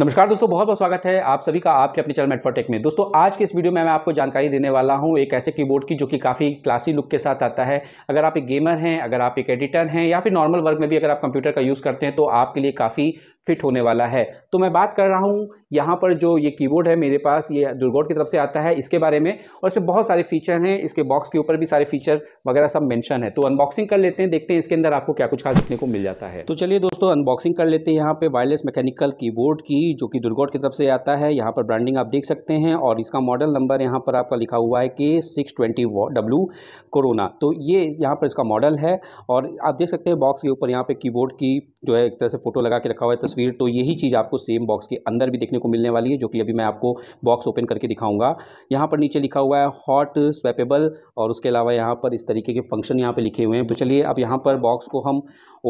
नमस्कार दोस्तों बहुत बहुत स्वागत है आप सभी का आपके अपने चैनल मेटफोटेक में दोस्तों आज के इस वीडियो में मैं आपको जानकारी देने वाला हूँ एक ऐसे कीबोर्ड की जो कि काफ़ी क्लासी लुक के साथ आता है अगर आप एक गेमर हैं अगर आप एक एडिटर हैं या फिर नॉर्मल वर्क में भी अगर आप कंप्यूटर का यूज़ करते हैं तो आपके लिए काफ़ी फिट होने वाला है तो मैं बात कर रहा हूँ यहाँ पर जो ये कीबोर्ड है मेरे पास ये दुर्गोड की तरफ से आता है इसके बारे में और इसमें बहुत सारे फीचर हैं इसके बॉक्स के ऊपर भी सारे फीचर वगैरह सब मेंशन है तो अनबॉक्सिंग कर लेते हैं देखते हैं इसके अंदर आपको क्या कुछ खास देखने को मिल जाता है तो चलिए दोस्तों अनबॉक्सिंग कर लेते हैं यहाँ पर वायरलेस मैकेनिकल कीबोर्ड की जो कि दुर्गोड की तरफ से आता है यहाँ पर ब्रांडिंग आप देख सकते हैं और इसका मॉडल नंबर यहाँ पर आपका लिखा हुआ है कि सिक्स ट्वेंटी कोरोना तो ये यहाँ पर इसका मॉडल है और आप देख सकते हैं बॉक्स के ऊपर यहाँ पर की की जो है एक तरह से फोटो लगा के रखा हुआ है तस्वीर तो यही चीज़ आपको सेम बॉक्स के अंदर भी देखने को मिलने वाली है जो कि अभी मैं आपको बॉक्स ओपन करके दिखाऊंगा यहाँ पर नीचे लिखा हुआ है हॉट स्वेपेबल और उसके अलावा यहाँ पर इस तरीके के फंक्शन यहाँ पर लिखे हुए हैं तो चलिए अब यहाँ पर बॉक्स को हम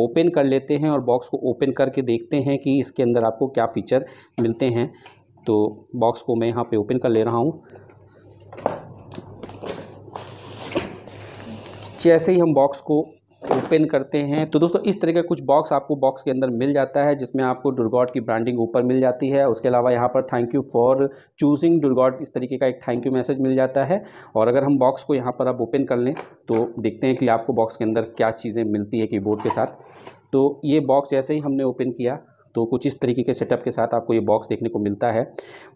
ओपन कर लेते हैं और बॉक्स को ओपन करके देखते हैं कि इसके अंदर आपको क्या फ़ीचर मिलते हैं तो बॉक्स को मैं यहाँ पर ओपन कर ले रहा हूँ जैसे ही हम बॉक्स को ओपन करते हैं तो दोस्तों इस तरह का कुछ बॉक्स आपको बॉक्स के अंदर मिल जाता है जिसमें आपको दुर्गॉट की ब्रांडिंग ऊपर मिल जाती है उसके अलावा यहाँ पर थैंक यू फॉर चूजिंग दुर्गॉट इस तरीके का एक थैंक यू मैसेज मिल जाता है और अगर हम बॉक्स को यहाँ पर आप ओपन कर लें तो देखते हैं कि आपको बॉक्स के अंदर क्या चीज़ें मिलती है कीबोर्ड के साथ तो ये बॉक्स जैसे ही हमने ओपन किया तो कुछ इस तरीके के सेटअप के साथ आपको ये बॉक्स देखने को मिलता है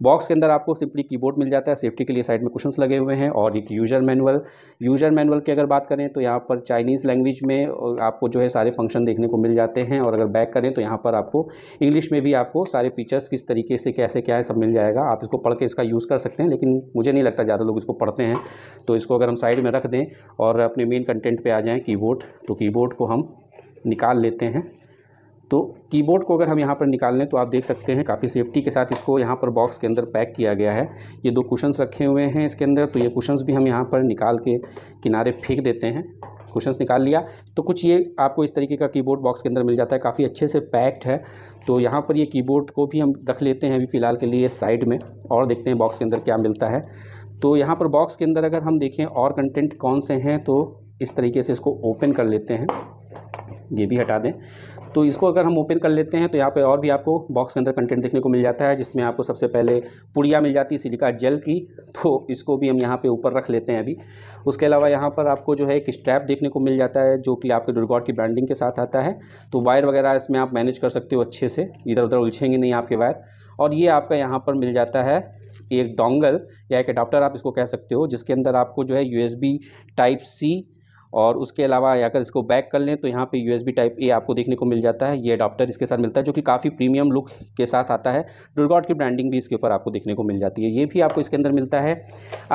बॉक्स के अंदर आपको सिंपली कीबोर्ड मिल जाता है सेफ्टी के लिए साइड में क्वेश्चन लगे हुए हैं और एक यूज़र मैनुअल यूज़र मैनुअल की अगर बात करें तो यहाँ पर चाइनीज़ लैंग्वेज में आपको जो है सारे फंक्शन देखने को मिल जाते हैं और अगर बैक करें तो यहाँ पर आपको इंग्लिश में भी आपको सारे फीचर्स किस तरीके से कैसे क्या है सब मिल जाएगा आप इसको पढ़ के इसका यूज़ कर सकते हैं लेकिन मुझे नहीं लगता ज़्यादा लोग इसको पढ़ते हैं तो इसको अगर हम साइड में रख दें और अपने मेन कंटेंट पर आ जाएँ कीबोर्ड तो कीबोर्ड को हम निकाल लेते हैं तो कीबोर्ड को अगर हम यहाँ पर निकाल लें तो आप देख सकते हैं काफ़ी सेफ्टी के साथ इसको यहाँ पर बॉक्स के अंदर पैक किया गया है ये दो कुशंस रखे हुए हैं इसके अंदर तो ये कुशंस भी हम यहाँ पर निकाल के किनारे फेंक देते हैं क्वेश्चन निकाल लिया तो कुछ ये आपको इस तरीके का कीबोर्ड बॉक्स के अंदर मिल जाता है काफ़ी अच्छे से पैक्ड है तो यहाँ पर ये कीबोर्ड को भी हम रख लेते हैं अभी फ़िलहाल के लिए साइड में और देखते हैं बॉक्स के अंदर क्या मिलता है तो यहाँ पर बॉक्स के अंदर अगर हम देखें और कंटेंट कौन से हैं तो इस तरीके से इसको ओपन कर लेते हैं ये भी हटा दें तो इसको अगर हम ओपन कर लेते हैं तो यहाँ पे और भी आपको बॉक्स के अंदर कंटेंट देखने को मिल जाता है जिसमें आपको सबसे पहले पुड़िया मिल जाती है सिलिका जेल की तो इसको भी हम यहाँ पे ऊपर रख लेते हैं अभी उसके अलावा यहाँ पर आपको जो है एक स्ट्रैप देखने को मिल जाता है जो कि आपके डुरगॉड की ब्रांडिंग के साथ आता है तो वायर वगैरह इसमें आप मैनेज कर सकते हो अच्छे से इधर उधर उलझेंगे नहीं आपके वायर और ये आपका यहाँ पर मिल जाता है एक डोंगल या एक अडाप्टर आप इसको कह सकते हो जिसके अंदर आपको जो है यू टाइप सी और उसके अलावा अगर इसको बैक कर लें तो यहाँ पे बी टाइप ए आपको देखने को मिल जाता है ये अडाप्टर इसके साथ मिलता है जो कि काफ़ी प्रीमियम लुक के साथ आता है डुलगॉट की ब्रांडिंग भी इसके ऊपर आपको देखने को मिल जाती है ये भी आपको इसके अंदर मिलता है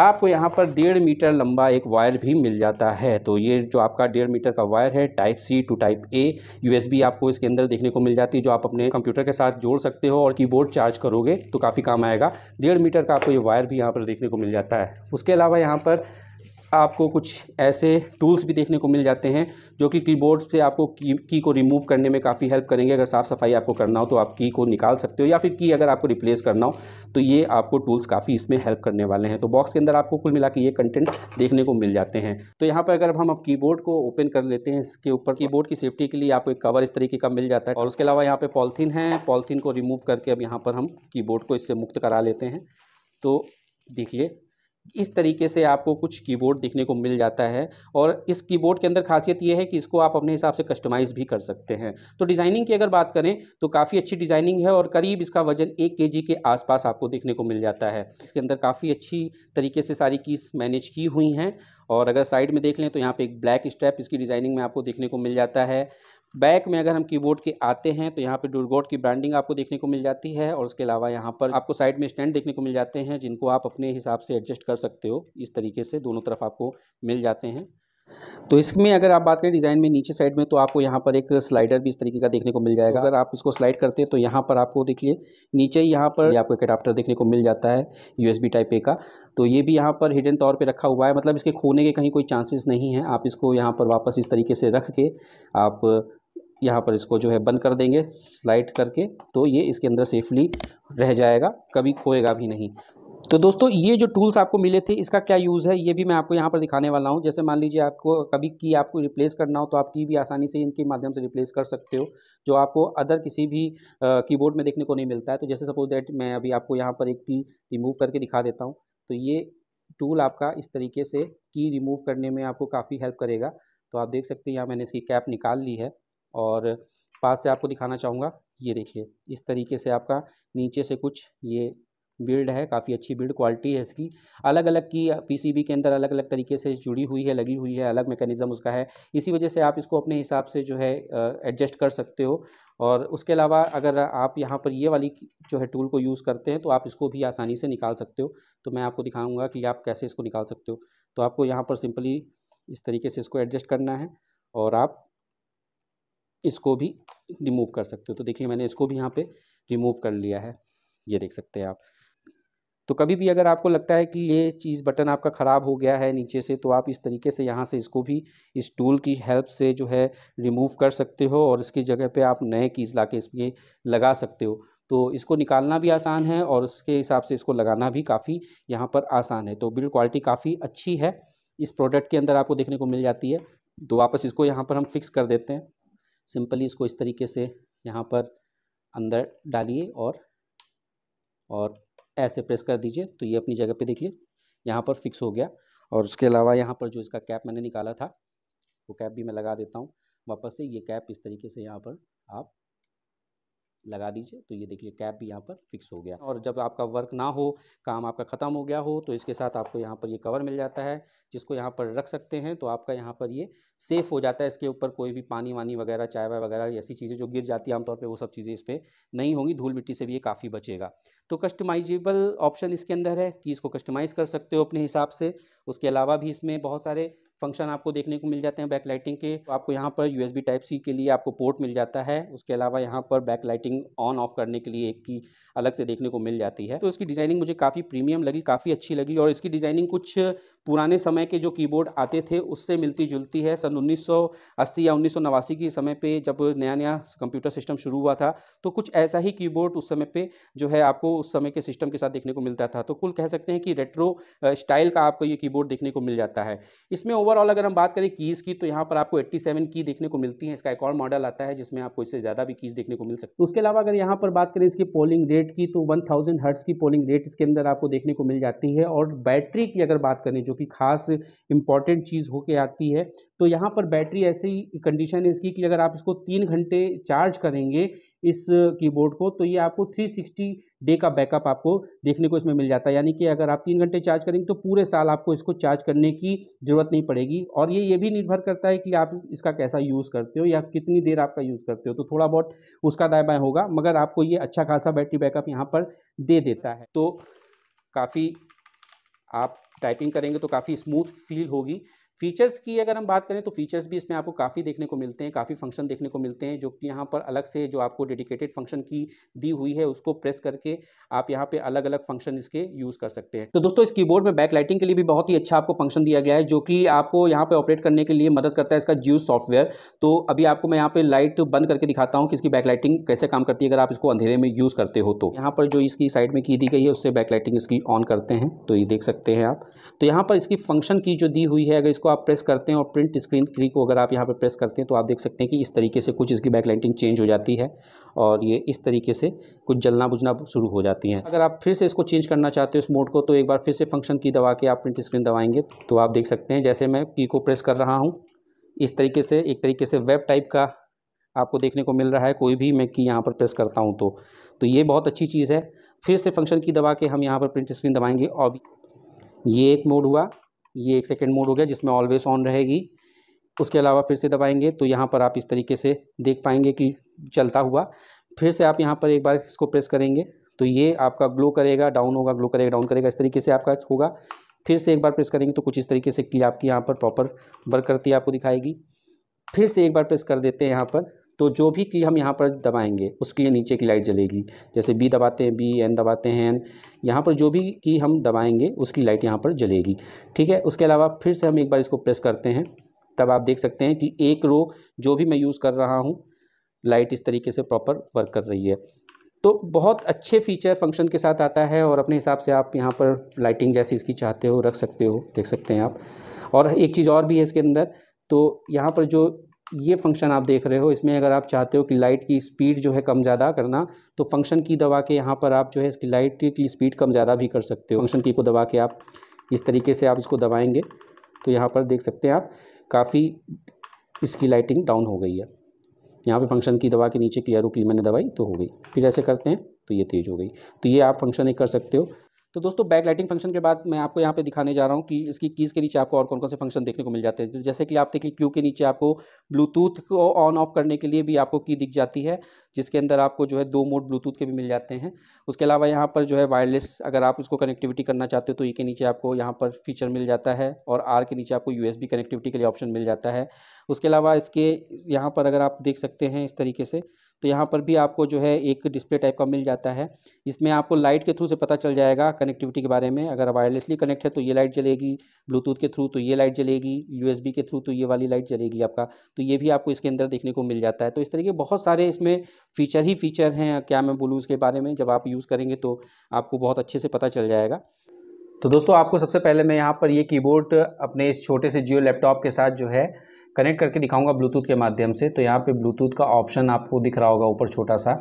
आपको यहाँ पर डेढ़ मीटर लंबा एक वायर भी मिल जाता है तो ये जो आपका डेढ़ मीटर का वायर है type C to type A यू आपको इसके अंदर देखने को मिल जाती है जो आप अपने कंप्यूटर के साथ जोड़ सकते हो और बोर्ड चार्ज करोगे तो काफ़ी काम आएगा डेढ़ मीटर का आपको ये वायर भी यहाँ पर देखने को मिल जाता है उसके अलावा यहाँ पर आपको कुछ ऐसे टूल्स भी देखने को मिल जाते हैं जो कि कीबोर्ड से आपको की, की को रिमूव करने में काफ़ी हेल्प करेंगे अगर साफ़ सफाई आपको करना हो तो आप की को निकाल सकते हो या फिर की अगर आपको रिप्लेस करना हो तो ये आपको टूल्स काफ़ी इसमें हेल्प करने वाले हैं तो बॉक्स के अंदर आपको कुल मिला ये कंटेंट देखने को मिल जाते हैं तो यहाँ पर अगर हम अब की को ओपन कर लेते हैं इसके ऊपर की की सेफ्टी के लिए आपको एक कवर इस तरीके का मिल जाता है और उसके अलावा यहाँ पर पॉलिथीन है पॉलिथीन को रिमूव करके अब यहाँ पर हम की को इससे मुक्त करा लेते हैं तो देखिए इस तरीके से आपको कुछ कीबोर्ड देखने को मिल जाता है और इस कीबोर्ड के अंदर खासियत ये है कि इसको आप अपने हिसाब से कस्टमाइज़ भी कर सकते हैं तो डिज़ाइनिंग की अगर बात करें तो काफ़ी अच्छी डिज़ाइनिंग है और करीब इसका वजन एक के के आसपास आपको देखने को मिल जाता है इसके अंदर काफ़ी अच्छी तरीके से सारी कीस मैनेज की हुई हैं और अगर साइड में देख लें तो यहाँ पर एक ब्लैक स्ट्रैप इसकी डिज़ाइनिंग में आपको देखने को मिल जाता है बैक में अगर हम कीबोर्ड के आते हैं तो यहाँ पे डोरगोट की ब्रांडिंग आपको देखने को मिल जाती है और उसके अलावा यहाँ पर आपको साइड में स्टैंड देखने को मिल जाते हैं जिनको आप अपने हिसाब से एडजस्ट कर सकते हो इस तरीके से दोनों तरफ आपको मिल जाते हैं तो इसमें अगर आप बात करें डिज़ाइन में नीचे साइड में तो आपको यहाँ पर एक स्लाइडर भी इस तरीके का देखने को मिल जाएगा अगर आप इसको स्लाइड करते हैं तो यहाँ पर आपको देखिए नीचे ही यहाँ पर आपको एक अडाप्टर देखने को मिल जाता है यूएसबी टाइप ए का तो ये भी यहाँ पर हिडन तौर पे रखा हुआ है मतलब इसके खोने के कहीं कोई चांसेस नहीं है आप इसको यहाँ पर वापस इस तरीके से रख के आप यहाँ पर इसको जो है बंद कर देंगे स्लाइड करके तो ये इसके अंदर सेफली रह जाएगा कभी खोएगा भी नहीं तो दोस्तों ये जो टूल्स आपको मिले थे इसका क्या यूज़ है ये भी मैं आपको यहाँ पर दिखाने वाला हूँ जैसे मान लीजिए आपको कभी की आपको रिप्लेस करना हो तो आप की भी आसानी से इनके माध्यम से रिप्लेस कर सकते हो जो आपको अदर किसी भी कीबोर्ड में देखने को नहीं मिलता है तो जैसे सपोज दैट मैं अभी आपको यहाँ पर एक की रिमूव करके दिखा देता हूँ तो ये टूल आपका इस तरीके से की रिमूव करने में आपको काफ़ी हेल्प करेगा तो आप देख सकते हैं यहाँ मैंने इसकी कैप निकाल ली है और पास से आपको दिखाना चाहूँगा ये देखिए इस तरीके से आपका नीचे से कुछ ये बिल्ड है काफ़ी अच्छी बिल्ड क्वालिटी है इसकी अलग अलग की पीसीबी के अंदर अलग अलग तरीके से जुड़ी हुई है लगी हुई है अलग मेकनिज़म उसका है इसी वजह से आप इसको अपने हिसाब से जो है एडजस्ट कर सकते हो और उसके अलावा अगर आप यहाँ पर ये वाली जो है टूल को यूज़ करते हैं तो आप इसको भी आसानी से निकाल सकते हो तो मैं आपको दिखाऊँगा कि आप कैसे इसको निकाल सकते हो तो आपको यहाँ पर सिंपली इस तरीके से इसको एडजस्ट करना है और आप इसको भी रिमूव कर सकते हो तो देखिए मैंने इसको भी यहाँ पे रिमूव कर लिया है ये देख सकते हैं आप तो कभी भी अगर आपको लगता है कि ये चीज़ बटन आपका ख़राब हो गया है नीचे से तो आप इस तरीके से यहाँ से इसको भी इस टूल की हेल्प से जो है रिमूव कर सकते हो और इसकी जगह पे आप नए कीज़ ला के इसमें लगा सकते हो तो इसको निकालना भी आसान है और उसके हिसाब से इसको लगाना भी काफ़ी यहाँ पर आसान है तो बिल्ड क्वालिटी काफ़ी अच्छी है इस प्रोडक्ट के अंदर आपको देखने को मिल जाती है तो वापस इसको यहाँ पर हम फिक्स कर देते हैं सिंपली इसको इस तरीके से यहाँ पर अंदर डालिए और और ऐसे प्रेस कर दीजिए तो ये अपनी जगह पे देखिए यहाँ पर फिक्स हो गया और उसके अलावा यहाँ पर जो इसका कैप मैंने निकाला था वो कैप भी मैं लगा देता हूँ वापस से ये कैप इस तरीके से यहाँ पर आप लगा दीजिए तो ये देखिए कैप भी यहाँ पर फिक्स हो गया और जब आपका वर्क ना हो काम आपका ख़त्म हो गया हो तो इसके साथ आपको यहाँ पर ये कवर मिल जाता है जिसको यहाँ पर रख सकते हैं तो आपका यहाँ पर ये सेफ़ हो जाता है इसके ऊपर कोई भी पानी वानी वगैरह चाय वाय वगैरह ऐसी चीज़ें जो गिर जाती है आमतौर पर वो सब चीज़ें इस पर नहीं होंगी धूल मिट्टी से भी ये काफ़ी बचेगा तो कस्टमाइजेबल ऑप्शन इसके अंदर है कि इसको कस्टमाइज़ कर सकते हो अपने हिसाब से उसके अलावा भी इसमें बहुत सारे फंक्शन आपको देखने को मिल जाते हैं बैकलाइटिंग के तो आपको यहाँ पर यूएसबी टाइप सी के लिए आपको पोर्ट मिल जाता है उसके अलावा यहाँ पर बैकलाइटिंग ऑन ऑफ करने के लिए एक की अलग से देखने को मिल जाती है तो इसकी डिज़ाइनिंग मुझे काफ़ी प्रीमियम लगी काफ़ी अच्छी लगी और इसकी डिज़ाइनिंग कुछ पुराने समय के जो कीबोर्ड आते थे उससे मिलती जुलती है सन उन्नीस या उन्नीस के समय पर जब नया नया कंप्यूटर सिस्टम शुरू हुआ था तो कुछ ऐसा ही की उस समय पर जो है आपको उस समय के सिस्टम के साथ देखने को मिलता था तो कुल कह सकते हैं कि रेट्रो स्टाइल का आपको ये की देखने को मिल जाता है इसमें ओवरऑल अगर हम बात करें कीज़ की तो यहाँ पर आपको 87 की देखने को मिलती है इसका एक और मॉडल आता है जिसमें आपको इससे ज़्यादा भी कीज़ देखने को मिल सकती है उसके अलावा अगर यहाँ पर बात करें इसकी पोलिंग रेट की तो 1000 थाउजेंड हर्ट्स की पोलिंग रेट इसके अंदर आपको देखने को मिल जाती है और बैटरी की अगर बात करें जो कि खास इंपॉर्टेंट चीज़ होके आती है तो यहाँ पर बैटरी ऐसी कंडीशन है इसकी कि अगर आप इसको तीन घंटे चार्ज करेंगे इस कीबोर्ड को तो ये आपको 360 डे का बैकअप आपको देखने को इसमें मिल जाता है यानी कि अगर आप तीन घंटे चार्ज करेंगे तो पूरे साल आपको इसको चार्ज करने की ज़रूरत नहीं पड़ेगी और ये ये भी निर्भर करता है कि आप इसका कैसा यूज़ करते हो या कितनी देर आपका यूज़ करते हो तो थोड़ा बहुत उसका दाए बाएँ होगा मगर आपको ये अच्छा खासा बैटरी बैकअप यहाँ पर दे देता है तो काफ़ी आप टाइपिंग करेंगे तो काफ़ी स्मूथ फील होगी फीचर्स की अगर हम बात करें तो फीचर्स भी इसमें आपको काफ़ी देखने को मिलते हैं काफ़ी फंक्शन देखने को मिलते हैं जो कि यहाँ पर अलग से जो आपको डेडिकेटेड फंक्शन की दी हुई है उसको प्रेस करके आप यहाँ पे अलग अलग फंक्शन इसके यूज़ कर सकते हैं तो दोस्तों इस कीबोर्ड में बैक लाइटिंग के लिए भी बहुत ही अच्छा आपको फंक्शन दिया गया है जो कि आपको यहाँ पर ऑपरेट करने के लिए मदद करता है इसका ज्यूज सॉफ्टवेयर तो अभी आपको मैं यहाँ पर लाइट बंद करके दिखाता हूँ कि इसकी बैक लाइटिंग कैसे काम करती है अगर आप इसको अंधेरे में यूज़ करते हो तो यहाँ पर जो इसकी साइड में की दी गई है उससे बैक लाइटिंग इसकी ऑन करते हैं तो ये देख सकते हैं आप तो यहाँ पर इसकी फंक्शन की जो दी हुई है अगर इसको इसको आप प्रेस करते हैं और प्रिंट स्क्रीन क्री को अगर आप यहाँ पर प्रेस करते हैं तो आप देख सकते हैं कि इस तरीके से कुछ इसकी बैकलाइटिंग चेंज हो जाती है और ये इस तरीके से कुछ जलना बुझना शुरू हो जाती है अगर आप फिर से इसको चेंज करना चाहते हो इस मोड को तो एक बार फिर से फंक्शन की दवा के आप प्रिंट स्क्रीन दवाएंगे तो आप देख सकते हैं जैसे मैं की को प्रेस कर रहा हूँ इस तरीके से एक तरीके से वेब टाइप का आपको देखने को मिल रहा है कोई भी मैं की यहाँ पर प्रेस करता हूँ तो तो ये बहुत अच्छी चीज़ है फिर से फंक्शन की दबा के हम यहाँ पर प्रिंट स्क्रीन दबाएंगे और ये एक मोड हुआ ये एक सेकेंड मोड हो गया जिसमें ऑलवेज ऑन रहेगी उसके अलावा फिर से दबाएंगे तो यहाँ पर आप इस तरीके से देख पाएंगे कि चलता हुआ फिर से आप यहाँ पर एक बार इसको प्रेस करेंगे तो ये आपका ग्लो करेगा डाउन होगा ग्लो करेगा डाउन करेगा इस तरीके से आपका होगा फिर से एक बार प्रेस करेंगे तो कुछ इस तरीके से कि आपकी यहाँ पर प्रॉपर वर्क करती है आपको दिखाएगी फिर से एक बार प्रेस कर देते हैं यहाँ पर तो जो भी की हम यहाँ पर दबाएंगे उसके लिए नीचे की लाइट जलेगी जैसे बी दबाते हैं बी एन दबाते हैं एन यहाँ पर जो भी की हम दबाएंगे उसकी लाइट यहाँ पर जलेगी ठीक है उसके अलावा फिर से हम एक बार इसको प्रेस करते हैं तब आप देख सकते हैं कि एक रो जो भी मैं यूज़ कर रहा हूँ लाइट इस तरीके से प्रॉपर वर्क कर रही है तो बहुत अच्छे फीचर फंक्शन के साथ आता है और अपने हिसाब से आप यहाँ पर लाइटिंग जैसी इसकी चाहते हो रख सकते हो देख सकते हैं आप और एक चीज़ और भी है इसके अंदर तो यहाँ पर जो ये फंक्शन आप देख रहे हो इसमें अगर आप चाहते हो कि लाइट की स्पीड जो है कम ज़्यादा करना तो फंक्शन की दबा के यहाँ पर आप जो है इसकी लाइट की स्पीड कम ज़्यादा भी कर सकते हो फंक्शन की को दबा के आप इस तरीके से आप इसको दबाएंगे तो यहाँ पर देख सकते हैं आप काफ़ी इसकी लाइटिंग डाउन हो गई है यहाँ पर फंक्शन की दबा के नीचे क्लियर मैंने दबाई तो हो गई फिर ऐसे करते हैं तो ये तेज़ हो गई तो ये आप फंक्शन एक कर सकते हो तो दोस्तों बैक लाइटिंग फंक्शन के बाद मैं आपको यहाँ पे दिखाने जा रहा हूँ कि इसकी कीज़ के नीचे आपको और कौन कौन से फंक्शन देखने को मिल जाते हैं तो जैसे कि आप देखिए क्यू के नीचे आपको ब्लूटूथ को ऑन ऑफ करने के लिए भी आपको की दिख जाती है जिसके अंदर आपको जो है दो मोड ब्लूटूथ के भी मिल जाते हैं उसके अलावा यहाँ पर जो है वायरलेस अगर आप उसको कनेक्टिविटी करना चाहते हो तो ई e के नीचे आपको यहाँ पर फीचर मिल जाता है और आर के नीचे आपको यू कनेक्टिविटी के लिए ऑप्शन मिल जाता है उसके अलावा इसके यहाँ पर अगर आप देख सकते हैं इस तरीके से तो यहाँ पर भी आपको जो है एक डिस्प्ले टाइप का मिल जाता है इसमें आपको लाइट के थ्रू से पता चल जाएगा कनेक्टिविटी के बारे में अगर वायरलेसली कनेक्ट है तो ये लाइट जलेगी ब्लूटूथ के थ्रू तो ये लाइट जलेगी यू के थ्रू तो ये वाली लाइट जलेगी आपका तो ये भी आपको इसके अंदर देखने को मिल जाता है तो इस तरीके बहुत सारे इसमें फ़ीचर ही फ़ीचर हैं क्या मैं बोलूँ इसके बारे में जब आप यूज़ करेंगे तो आपको बहुत अच्छे से पता चल जाएगा तो दोस्तों आपको सबसे पहले मैं यहाँ पर ये कीबोर्ड अपने इस छोटे से जियो लैपटॉप के साथ जो है कनेक्ट करके दिखाऊंगा ब्लूटूथ के माध्यम से तो यहाँ पे ब्लूटूथ का ऑप्शन आपको दिख रहा होगा ऊपर छोटा सा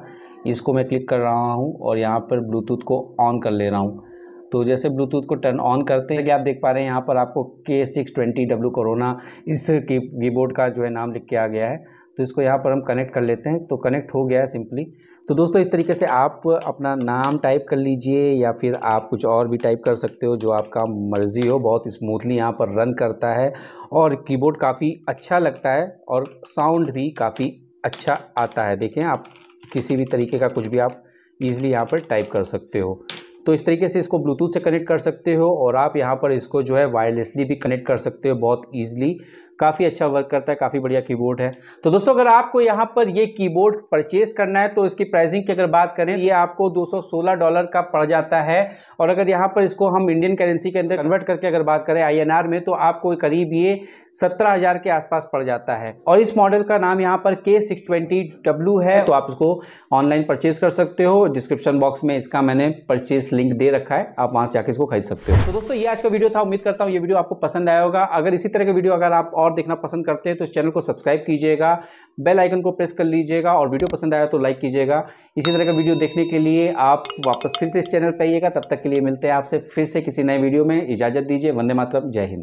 इसको मैं क्लिक कर रहा हूँ और यहाँ पर ब्लूटूथ को ऑन कर ले रहा हूँ तो जैसे ब्लूटूथ को टर्न ऑन करते हैं आप देख पा रहे हैं यहाँ पर आपको के सिक्स ट्वेंटी डब्ल्यू कोरोना इस की कीबोर्ड का जो है नाम लिख के आ गया है तो इसको यहाँ पर हम कनेक्ट कर लेते हैं तो कनेक्ट हो गया है सिंपली तो दोस्तों इस तरीके से आप अपना नाम टाइप कर लीजिए या फिर आप कुछ और भी टाइप कर सकते हो जो आपका मर्ज़ी हो बहुत स्मूथली यहाँ पर रन करता है और कीबोर्ड काफ़ी अच्छा लगता है और साउंड भी काफ़ी अच्छा आता है देखें आप किसी भी तरीके का कुछ भी आप ईज़िली यहाँ पर टाइप कर सकते हो तो इस तरीके से इसको ब्लूटूथ से कनेक्ट कर सकते हो और आप यहाँ पर इसको जो है वायरलेसली भी कनेक्ट कर सकते हो बहुत ईजिली काफ़ी अच्छा वर्क करता है काफ़ी बढ़िया कीबोर्ड है तो दोस्तों अगर आपको यहाँ पर ये कीबोर्ड परचेज करना है तो इसकी प्राइसिंग की अगर बात करें ये आपको 216 डॉलर का पड़ जाता है और अगर यहाँ पर इसको हम इंडियन करेंसी के अंदर कन्वर्ट करके अगर बात करें आई में तो आपको करीब ये सत्रह के आसपास पड़ जाता है और इस मॉडल का नाम यहाँ पर के सिक्स है तो आप इसको ऑनलाइन परचेज कर सकते हो डिस्क्रिप्शन बॉक्स में इसका मैंने परचेज लिंक दे रखा है आप वहां से जाकर इसको खरीद सकते हो तो दोस्तों ये आज का वीडियो था उम्मीद करता हूँ ये वीडियो आपको पसंद आया होगा अगर इसी तरह का वीडियो अगर आप और देखना पसंद करते हैं तो इस चैनल को सब्सक्राइब कीजिएगा बेल आइकन को प्रेस कर लीजिएगा और वीडियो पसंद आया तो लाइक कीजिएगा इसी तरह का वीडियो देखने के लिए आप वापस फिर से इस चैनल पर आइएगा तब तक के लिए मिलते हैं आपसे फिर से किसी नए वीडियो में इजाज़त दीजिए वंदे मातरम जय हिंद